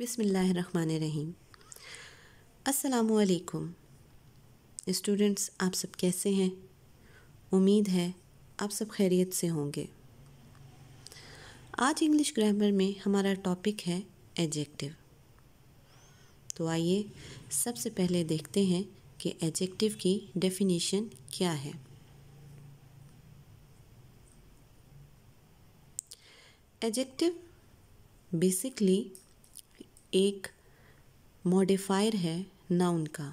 बिसमीम असलकुम स्टूडेंट्स आप सब कैसे हैं उम्मीद है आप सब खैरियत से होंगे आज इंग्लिश ग्रामर में हमारा टॉपिक है एजेक्टिव तो आइए सबसे पहले देखते हैं कि एजेक्टिव की डेफिनेशन क्या है एजेक्टिव बेसिकली एक मॉडिफायर है नाउन का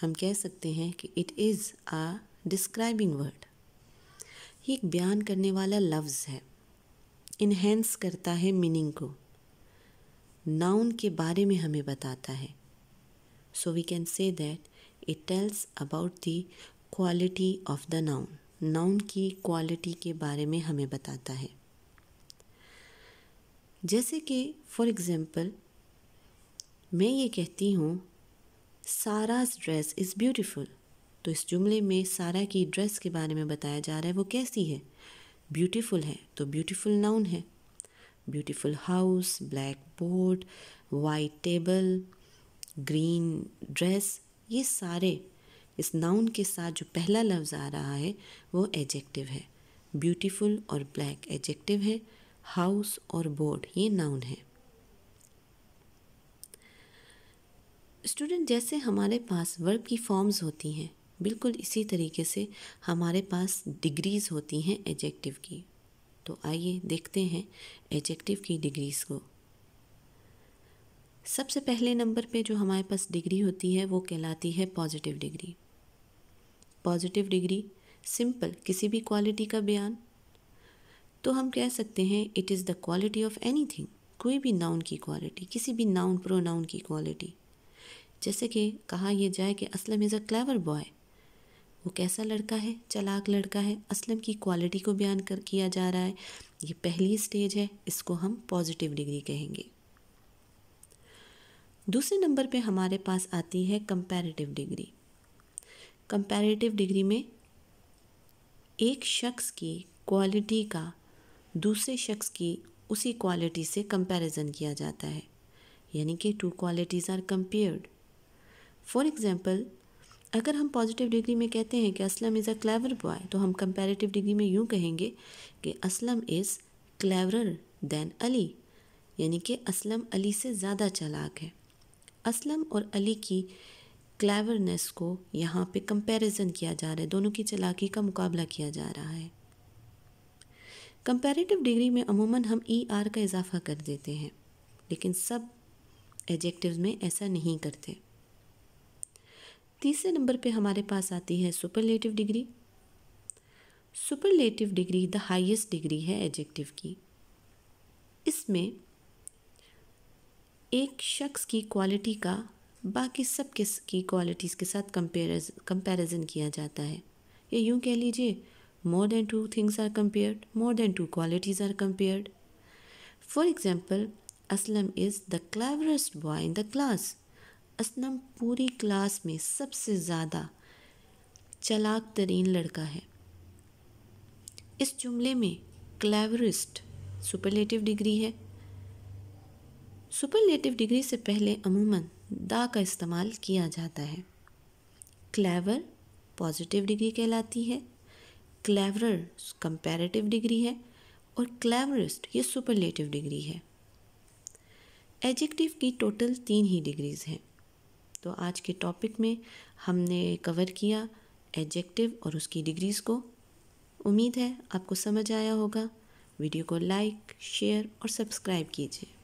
हम कह सकते हैं कि it is a describing word ये एक बयान करने वाला लफ्ज़ है इन्हेंस करता है मीनिंग को नाउन के बारे में हमें बताता है so we can say that it tells about the quality of the noun noun की क्वालिटी के बारे में हमें बताता है जैसे कि फॉर एग्ज़ाम्पल मैं ये कहती हूँ साराज ड्रेस इज़ ब्यूटीफुल तो इस जुमले में सारा की ड्रेस के बारे में बताया जा रहा है वो कैसी है ब्यूटीफुल है तो ब्यूटीफुल नाउन है beautiful house black board white table green dress ये सारे इस नाउन के साथ जो पहला लफ्ज़ आ रहा है वो एजेक्टिव है ब्यूटीफुल और ब्लैक एजेक्टिव है हाउस और बोर्ड ये नाउन है स्टूडेंट जैसे हमारे पास वर्ब की फॉर्म्स होती हैं बिल्कुल इसी तरीके से हमारे पास डिग्रीज़ होती हैं एजेक्टिव की तो आइए देखते हैं एजेक्टिव की डिग्रीज़ को सबसे पहले नंबर पे जो हमारे पास डिग्री होती है वो कहलाती है positive degree positive degree simple किसी भी क्वालिटी का बयान तो हम कह सकते हैं it is the quality of anything कोई भी नाउन की क्वालिटी किसी भी नाउन प्रोनाउन की क्वालिटी जैसे कि कहा यह जाए कि Aslam is a clever boy वो कैसा लड़का है चलाक लड़का है असलम की क्वालिटी को बयान कर किया जा रहा है ये पहली स्टेज है इसको हम पॉजिटिव डिग्री कहेंगे दूसरे नंबर पे हमारे पास आती है कंपैरेटिव डिग्री कंपैरेटिव डिग्री में एक शख्स की क्वालिटी का दूसरे शख्स की उसी क्वालिटी से कंपैरिजन किया जाता है यानी कि two qualities are compared for example अगर हम पॉजिटिव डिग्री में कहते हैं कि Aslam is a clever boy तो हम कंपैरेटिव डिग्री में यूँ कहेंगे कि Aslam is cleverer than Ali यानी कि असलम अली से ज़्यादा चालाक है असलम और अली की क्लेवरनेस को यहाँ पे कंपैरिजन किया जा रहा है दोनों की चलाकी का मुकाबला किया जा रहा है कंपेरेटिव डिग्री में अमूमन हम ई e आर का इजाफा कर देते हैं लेकिन सब एडजेक्टिव्स में ऐसा नहीं करते तीसरे नंबर पे हमारे पास आती है superlative degree superlative degree the highest degree है एडजेक्टिव की इसमें एक शख्स की क्वालिटी का बाकी सब किस की क्वालिटीज़ के साथ कंपेरिज कंपैरिजन किया जाता है या यूँ कह लीजिए more than two things are compared, more than two qualities are compared. For example, Aslam is the cleverest boy in the class. Aslam puri class mein sabse zyada chalak तरीन ladka hai. Is jumle mein cleverest superlative degree hai. Superlative degree से पहले अमूमन दा का इस्तेमाल किया जाता है क्लेवर पॉजिटिव डिग्री कहलाती है क्लेवरर कंपेरेटिव डिग्री है और क्लेवरेस्ट ये सुपरलेटिव डिग्री है एडजेक्टिव की टोटल तीन ही डिग्रीज़ हैं तो आज के टॉपिक में हमने कवर किया एडजेक्टिव और उसकी डिग्रीज़ को उम्मीद है आपको समझ आया होगा वीडियो को लाइक शेयर और सब्सक्राइब कीजिए